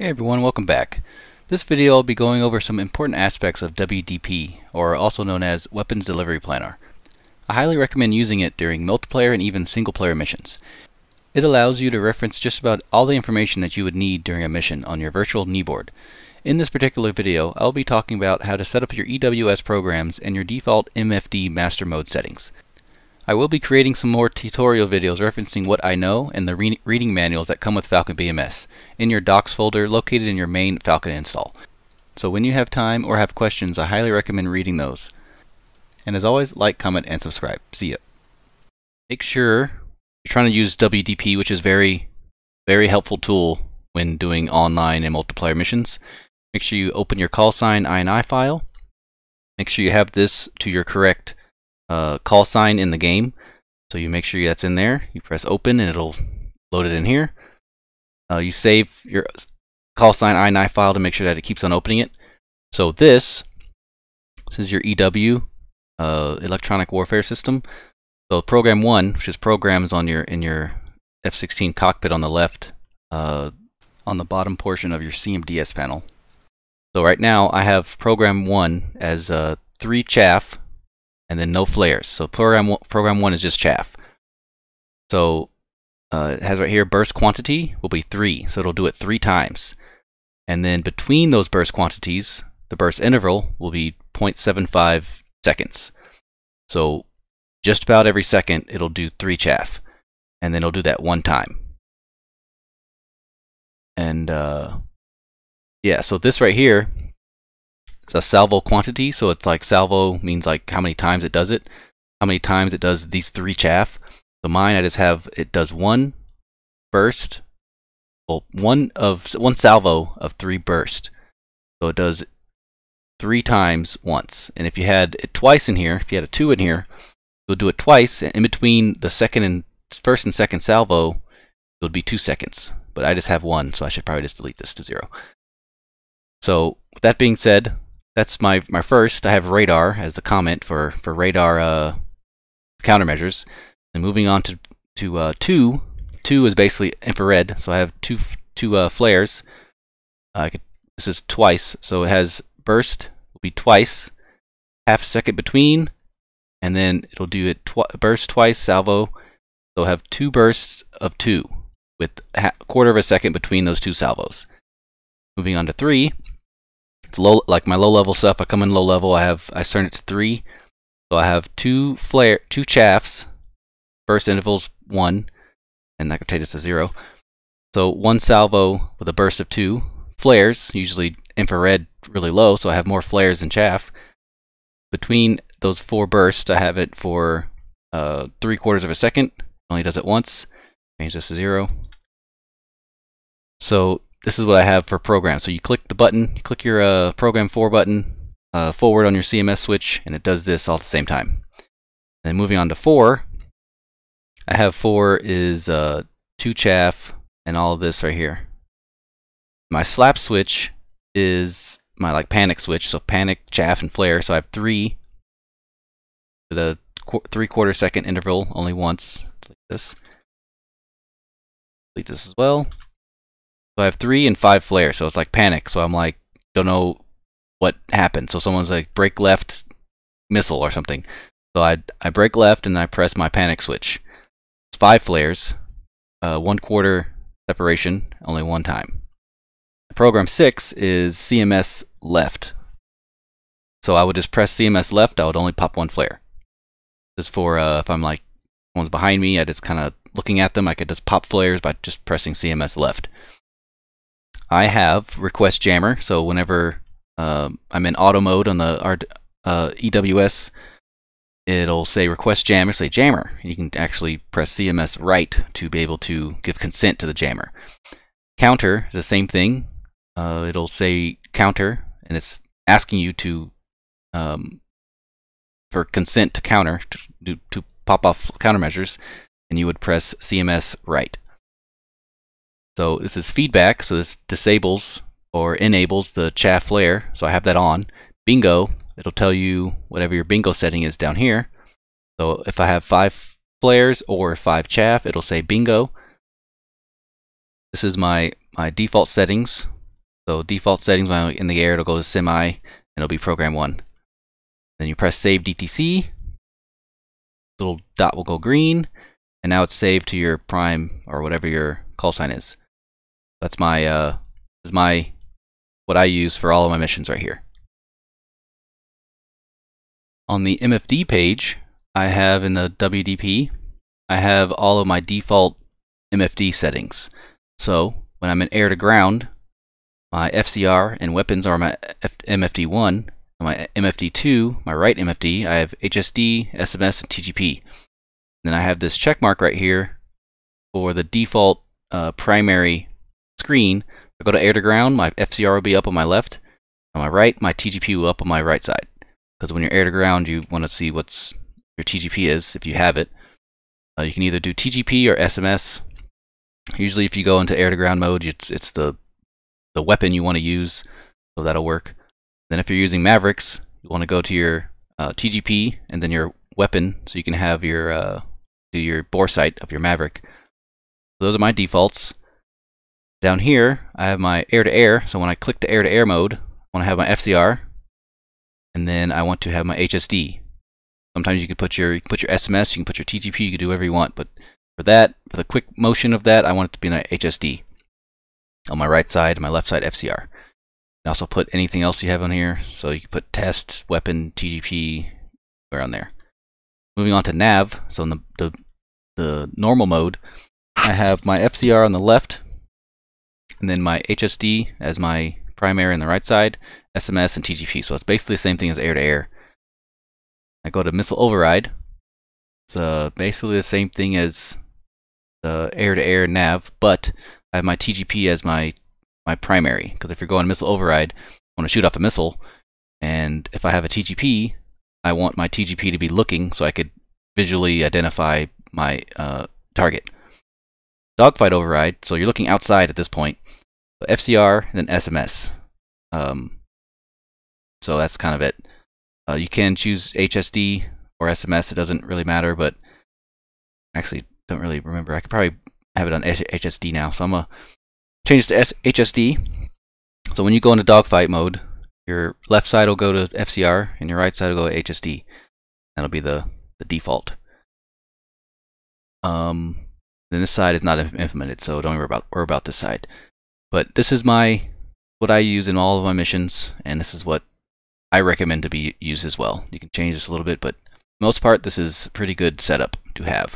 Hey everyone, welcome back. This video I'll be going over some important aspects of WDP, or also known as Weapons Delivery Planner. I highly recommend using it during multiplayer and even single-player missions. It allows you to reference just about all the information that you would need during a mission on your virtual kneeboard. In this particular video, I'll be talking about how to set up your EWS programs and your default MFD master mode settings. I will be creating some more tutorial videos referencing what I know and the re reading manuals that come with Falcon BMS in your docs folder located in your main Falcon install. So when you have time or have questions, I highly recommend reading those. And as always, like, comment, and subscribe. See ya. Make sure you're trying to use WDP, which is very, very helpful tool when doing online and multiplayer missions. Make sure you open your call sign INI file. Make sure you have this to your correct uh, call sign in the game. So you make sure that's in there. You press open and it'll load it in here. Uh, you save your call sign ini file to make sure that it keeps on opening it. So this, this is your EW, uh, electronic warfare system. So program one, which is programs on your in your F-16 cockpit on the left, uh, on the bottom portion of your CMDS panel. So right now I have program one as uh, three chaff, and then no flares. So program one, program one is just chaff. So uh, it has right here burst quantity will be three, so it'll do it three times. And then between those burst quantities, the burst interval will be 0.75 seconds. So just about every second, it'll do three chaff, and then it'll do that one time. And uh, yeah, so this right here it's a salvo quantity, so it's like salvo means like how many times it does it, how many times it does these three chaff. So mine, I just have it does one burst, well, one of one salvo of three burst. So it does three times once. And if you had it twice in here, if you had a two in here, you'll do it twice. In between the second and first and second salvo, it would be two seconds. But I just have one, so I should probably just delete this to zero. So with that being said, that's my, my first. I have radar as the comment for, for radar uh, countermeasures. And moving on to, to uh, two, two is basically infrared. So I have two, two uh, flares. Uh, could, this is twice. So it has burst, will be twice, half second between, and then it'll do it tw burst twice, salvo. They'll have two bursts of two with a quarter of a second between those two salvos. Moving on to three, it's low, like my low level stuff. I come in low level. I have I turn it to three, so I have two flare, two chaffs. First intervals one, and that could take us to zero. So one salvo with a burst of two flares, usually infrared really low, so I have more flares than chaff. Between those four bursts, I have it for uh, three quarters of a second. only does it once. Change this to zero. So this is what I have for program. So you click the button, click your uh, program 4 button uh, forward on your CMS switch, and it does this all at the same time. And moving on to 4, I have 4 is uh, 2 chaff and all of this right here. My slap switch is my like panic switch, so panic, chaff, and flare. So I have 3 the qu three quarter second interval only once. Like this. Delete this as well. So I have three and five flares, so it's like panic. So I'm like, don't know what happened. So someone's like, break left missile or something. So I, I break left and I press my panic switch. It's five flares, uh, one quarter separation, only one time. Program six is CMS left. So I would just press CMS left, I would only pop one flare. Just for uh, if I'm like, one's behind me, I just kind of looking at them, I could just pop flares by just pressing CMS left. I have Request Jammer, so whenever uh, I'm in auto mode on the uh, EWS, it'll say Request Jammer, say Jammer. You can actually press CMS right to be able to give consent to the jammer. Counter is the same thing. Uh, it'll say Counter, and it's asking you to um, for consent to counter to, to pop off countermeasures, and you would press CMS right. So this is feedback, so this disables or enables the chaff layer. So I have that on. Bingo, it'll tell you whatever your bingo setting is down here. So if I have five flares or five chaff, it'll say bingo. This is my, my default settings. So default settings, when I'm in the air, it'll go to semi, and it'll be program one. Then you press save DTC. Little dot will go green and now it's saved to your prime or whatever your call sign is. That's my uh, is my what I use for all of my missions right here. On the MFD page, I have in the WDP, I have all of my default MFD settings. So when I'm in air to ground, my FCR and weapons are my F MFD1, my MFD2, my right MFD, I have HSD, SMS, and TGP. Then I have this check mark right here for the default uh, primary screen. If I go to air to ground, my FCR will be up on my left. On my right, my TGP will up on my right side. Because when you're air to ground, you want to see what's your TGP is, if you have it. Uh, you can either do TGP or SMS. Usually if you go into air to ground mode, it's, it's the, the weapon you want to use, so that'll work. Then if you're using Mavericks, you want to go to your uh, TGP and then your weapon, so you can have your uh, to your bore sight of your Maverick. So those are my defaults. Down here, I have my air-to-air, -air, so when I click to air-to-air mode, I want to have my FCR, and then I want to have my HSD. Sometimes you can put your put your SMS, you can put your TGP, you can do whatever you want, but for that, for the quick motion of that, I want it to be my HSD on my right side and my left side FCR. You can also put anything else you have on here, so you can put test, weapon, TGP, around there. Moving on to nav, so in the, the, the normal mode, I have my FCR on the left, and then my HSD as my primary on the right side, SMS and TGP. So it's basically the same thing as air-to-air. I go to missile override. It's uh, basically the same thing as the air-to-air -air nav, but I have my TGP as my my primary. Because if you're going missile override, I want to shoot off a missile, and if I have a TGP, I want my TGP to be looking so I could visually identify my uh, target. Dogfight override, so you're looking outside at this point. So FCR, then SMS. Um, so that's kind of it. Uh, you can choose HSD or SMS, it doesn't really matter, but actually don't really remember. I could probably have it on H HSD now, so I'm going to change this to S HSD. So when you go into dogfight mode, your left side will go to FCR and your right side will go to HSD. That'll be the, the default. Um, then this side is not implemented, so don't worry about, worry about this side. But this is my what I use in all of my missions, and this is what I recommend to be used as well. You can change this a little bit, but most part, this is pretty good setup to have.